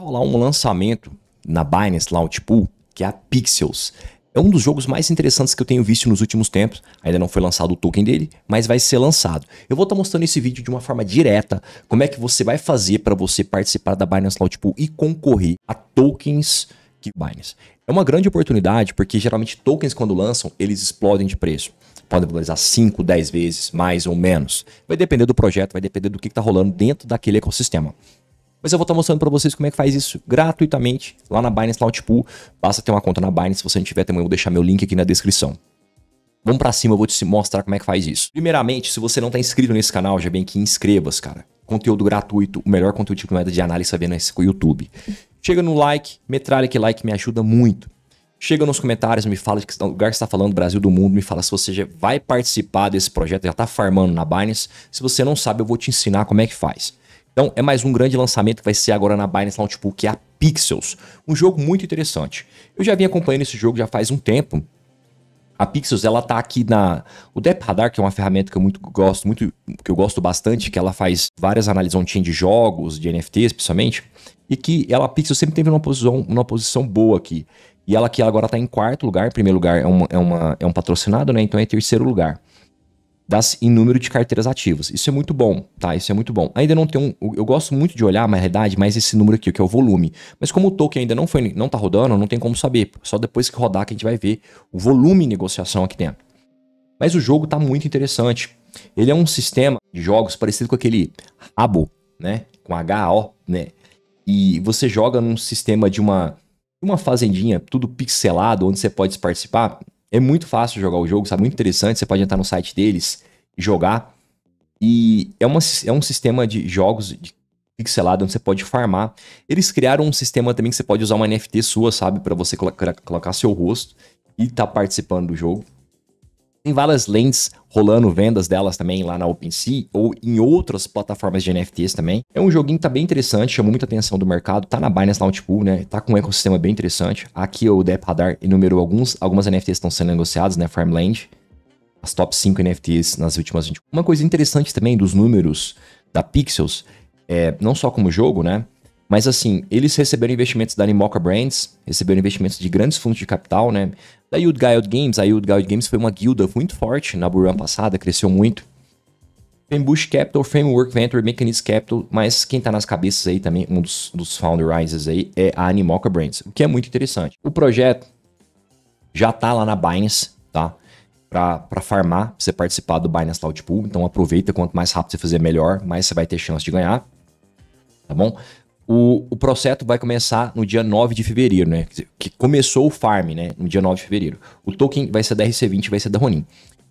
rolar um lançamento na Binance Launch Pool, que é a Pixels. É um dos jogos mais interessantes que eu tenho visto nos últimos tempos. Ainda não foi lançado o token dele, mas vai ser lançado. Eu vou estar tá mostrando esse vídeo de uma forma direta como é que você vai fazer para você participar da Binance Launch Pool e concorrer a tokens que Binance. É uma grande oportunidade porque geralmente tokens quando lançam, eles explodem de preço. Podem valorizar 5, 10 vezes, mais ou menos. Vai depender do projeto, vai depender do que está rolando dentro daquele ecossistema mas eu vou estar tá mostrando para vocês como é que faz isso gratuitamente lá na Binance Launch Pool. Basta ter uma conta na Binance, se você não tiver também, eu vou deixar meu link aqui na descrição. Vamos para cima, eu vou te mostrar como é que faz isso. Primeiramente, se você não está inscrito nesse canal, já bem que se cara. Conteúdo gratuito, o melhor conteúdo tipo de moeda de análise com o YouTube. Chega no like, metralha que like me ajuda muito. Chega nos comentários, me fala de que lugar que está falando, Brasil do mundo, me fala se você já vai participar desse projeto, já está farmando na Binance. Se você não sabe, eu vou te ensinar como é que faz. Então, é mais um grande lançamento que vai ser agora na Binance Launchpool, que é a Pixels. Um jogo muito interessante. Eu já vim acompanhando esse jogo já faz um tempo. A Pixels, ela tá aqui na... O Dep Radar, que é uma ferramenta que eu muito gosto, muito, que eu gosto bastante, que ela faz várias análises on-chain de jogos, de NFTs, principalmente. E que ela, a Pixels sempre teve uma posição, uma posição boa aqui. E ela que agora está em quarto lugar. Em primeiro lugar é, uma, é, uma, é um patrocinado, né? Então é terceiro lugar das, em número de carteiras ativas. Isso é muito bom, tá? Isso é muito bom. Ainda não tem um. Eu gosto muito de olhar, na realidade, mais esse número aqui, que é o volume. Mas como o token ainda não foi, não tá rodando, não tem como saber. Só depois que rodar que a gente vai ver o volume de negociação aqui dentro. Mas o jogo tá muito interessante. Ele é um sistema de jogos parecido com aquele Rabo, né? Com HO, né? E você joga num sistema de uma uma fazendinha, tudo pixelado, onde você pode participar. É muito fácil jogar o jogo, sabe? Muito interessante. Você pode entrar no site deles e jogar. E é, uma, é um sistema de jogos de pixelado onde você pode farmar. Eles criaram um sistema também que você pode usar uma NFT sua, sabe? para você colocar seu rosto e tá participando do jogo. Tem várias lentes rolando vendas delas também lá na OpenSea ou em outras plataformas de NFTs também. É um joguinho que tá bem interessante, chamou muita atenção do mercado, tá na Binance Launchpool, né? Tá com um ecossistema bem interessante. Aqui é o Dep Radar enumerou alguns, algumas NFTs estão sendo negociadas, né? Farmland, as top 5 NFTs nas últimas 20. Uma coisa interessante também dos números da Pixels, é, não só como jogo, né? Mas assim, eles receberam investimentos da Animoca Brands, receberam investimentos de grandes fundos de capital, né? Da Yield Guild Games, a Yield Guild Games foi uma guilda muito forte na Buran passada, cresceu muito. Fembush Capital, Framework Venture, Mechanism Capital, mas quem tá nas cabeças aí também, um dos, dos rises aí, é a Animoca Brands, o que é muito interessante. O projeto já tá lá na Binance, tá? para farmar, pra você participar do Binance Cloud Pool. Então aproveita, quanto mais rápido você fizer, melhor, mais você vai ter chance de ganhar. Tá bom? O, o processo vai começar no dia 9 de fevereiro, né? Que começou o farm, né? No dia 9 de fevereiro. O token vai ser da RC20 vai ser da Ronin.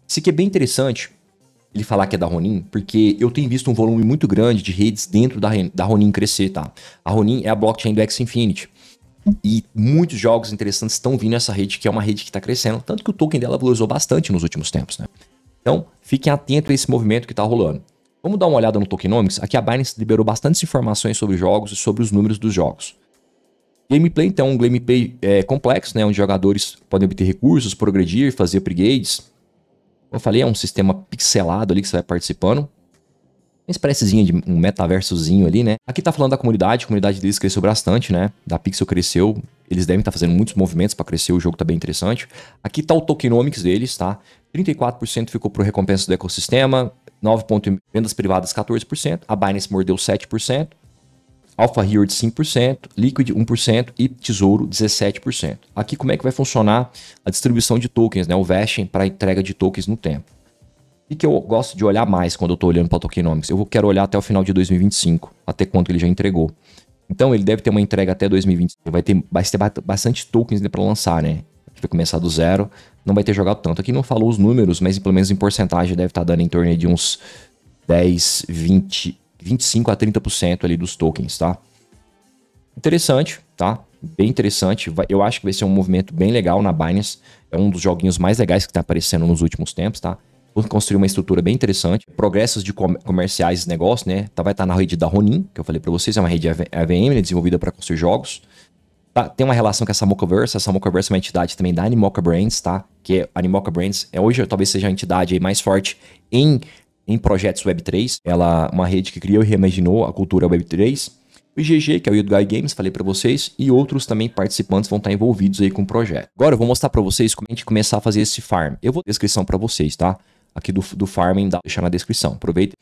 Isso aqui é bem interessante, ele falar que é da Ronin, porque eu tenho visto um volume muito grande de redes dentro da, da Ronin crescer, tá? A Ronin é a blockchain do X Infinity. E muitos jogos interessantes estão vindo nessa rede, que é uma rede que está crescendo, tanto que o token dela valorizou bastante nos últimos tempos, né? Então, fiquem atentos a esse movimento que está rolando. Vamos dar uma olhada no Tokenomics? Aqui a Binance liberou bastantes informações sobre jogos e sobre os números dos jogos. Gameplay, então, um gameplay é, complexo, né, onde jogadores podem obter recursos, progredir, fazer upgrades. Como eu falei, é um sistema pixelado ali que você vai participando. Uma espéciezinha de um metaversozinho ali, né? Aqui tá falando da comunidade, a comunidade deles cresceu bastante, né? Da Pixel cresceu, eles devem estar tá fazendo muitos movimentos para crescer, o jogo tá bem interessante. Aqui tá o tokenomics deles, tá? 34% ficou pro recompensa do ecossistema, 9,1%. Vendas privadas, 14%. A Binance mordeu 7%. Alpha Reward 5%, Liquid 1% e Tesouro 17%. Aqui como é que vai funcionar a distribuição de tokens, né? o vesting para entrega de tokens no tempo. O que eu gosto de olhar mais quando eu estou olhando para Tokenomics? Eu quero olhar até o final de 2025, até quanto ele já entregou. Então ele deve ter uma entrega até 2025, vai ter, vai ter bastante tokens né, para lançar, né? A gente vai começar do zero, não vai ter jogado tanto. Aqui não falou os números, mas pelo menos em porcentagem deve estar tá dando em torno de uns 10, 20, 25 a 30% ali dos tokens, tá? Interessante, tá? Bem interessante. Eu acho que vai ser um movimento bem legal na Binance. É um dos joguinhos mais legais que está aparecendo nos últimos tempos, tá? construir uma estrutura bem interessante. Progressos de comerciais e negócios, né? Tá, vai estar tá na rede da Ronin, que eu falei para vocês. É uma rede AVM, né? desenvolvida para construir jogos. Tá? Tem uma relação com essa Mocaverse. Essa Mocaverse é uma entidade também da Animoca Brands, tá? que é a Animoca Brands, é hoje talvez seja a entidade mais forte em, em projetos Web3. Ela é uma rede que criou e reimaginou a cultura Web3. O GG, que é o Yield Games, falei para vocês, e outros também participantes vão estar tá envolvidos aí com o projeto. Agora eu vou mostrar para vocês como a gente começar a fazer esse farm. Eu vou na descrição para vocês, tá? Aqui do, do farming, dá, deixar na descrição. Aproveita.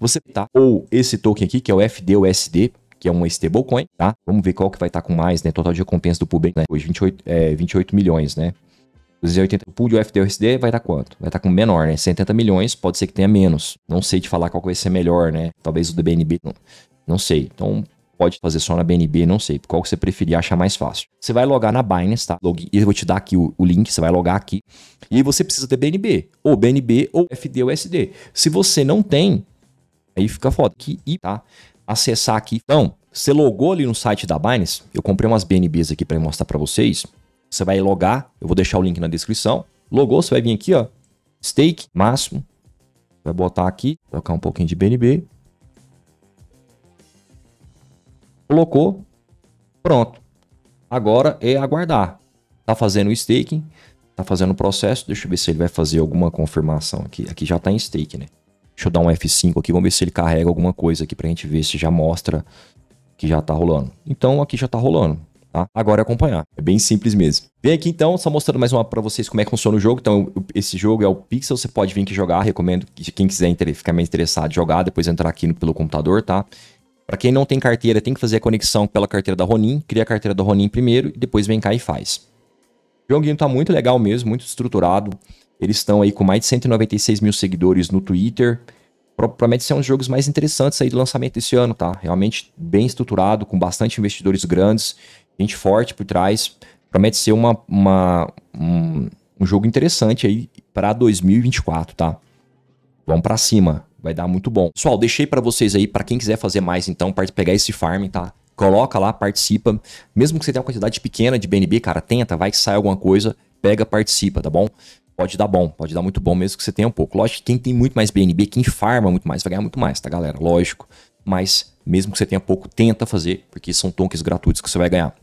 Você tá ou esse token aqui, que é o FDUSD, que é um stablecoin, tá? Vamos ver qual que vai estar tá com mais, né? Total de recompensa do pub né? Hoje 28, é, 28 milhões, né? 280, o pool de UFD-USD vai estar quanto? Vai estar tá com menor, né? 70 milhões, pode ser que tenha menos. Não sei te falar qual vai ser melhor, né? Talvez o DBNB, não, não sei. Então, pode fazer só na BNB, não sei. Qual que você preferir achar mais fácil. Você vai logar na Binance, tá? Log... Eu vou te dar aqui o, o link, você vai logar aqui. E aí você precisa ter BNB, ou BNB, ou FD, USD. Se você não tem, aí fica foda. Aqui, e tá? Acessar aqui. Então, você logou ali no site da Binance, eu comprei umas BNBs aqui para mostrar para vocês. Você vai logar, eu vou deixar o link na descrição. Logou, você vai vir aqui, ó, stake máximo. Vai botar aqui, colocar um pouquinho de BNB. Colocou, pronto. Agora é aguardar. Tá fazendo o staking, tá fazendo o processo. Deixa eu ver se ele vai fazer alguma confirmação aqui. Aqui já tá em stake, né? Deixa eu dar um F5 aqui, vamos ver se ele carrega alguma coisa aqui pra gente ver se já mostra que já tá rolando. Então aqui já tá rolando tá? Agora é acompanhar. É bem simples mesmo. Vem aqui então, só mostrando mais uma para vocês como é que funciona o jogo. Então, esse jogo é o Pixel, você pode vir aqui jogar, recomendo que quem quiser ficar mais interessado jogar, depois entrar aqui no, pelo computador, tá? Para quem não tem carteira, tem que fazer a conexão pela carteira da Ronin, cria a carteira da Ronin primeiro e depois vem cá e faz. O joguinho tá muito legal mesmo, muito estruturado. Eles estão aí com mais de 196 mil seguidores no Twitter. promete ser um dos jogos mais interessantes aí do lançamento desse ano, tá? Realmente bem estruturado, com bastante investidores grandes gente forte por trás. Promete ser uma, uma um, um, jogo interessante aí para 2024, tá? Vamos para cima, vai dar muito bom. Pessoal, deixei para vocês aí, para quem quiser fazer mais então, para pegar esse farm, tá? Coloca lá, participa. Mesmo que você tenha uma quantidade pequena de BNB, cara, tenta, vai que sai alguma coisa, pega, participa, tá bom? pode dar bom, pode dar muito bom mesmo que você tenha um pouco. Lógico que quem tem muito mais BNB, quem farma muito mais, vai ganhar muito mais, tá galera? Lógico. Mas mesmo que você tenha pouco, tenta fazer, porque são tokens gratuitos que você vai ganhar.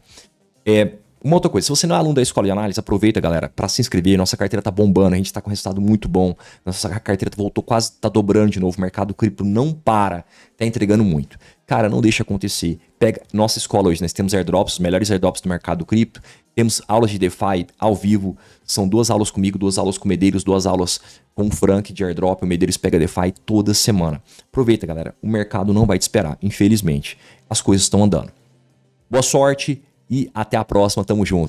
É, uma outra coisa, se você não é aluno da escola de análise, aproveita, galera, para se inscrever. Nossa carteira tá bombando, a gente tá com resultado muito bom. Nossa carteira voltou quase, tá dobrando de novo. O mercado cripto não para, tá entregando muito. Cara, não deixa acontecer. Pega nossa escola hoje, nós temos airdrops, os melhores airdrops do mercado cripto. Temos aulas de DeFi ao vivo. São duas aulas comigo, duas aulas com o Medeiros, duas aulas com o Frank de airdrop. O Medeiros pega DeFi toda semana. Aproveita, galera. O mercado não vai te esperar, infelizmente. As coisas estão andando. Boa sorte e até a próxima. Tamo junto.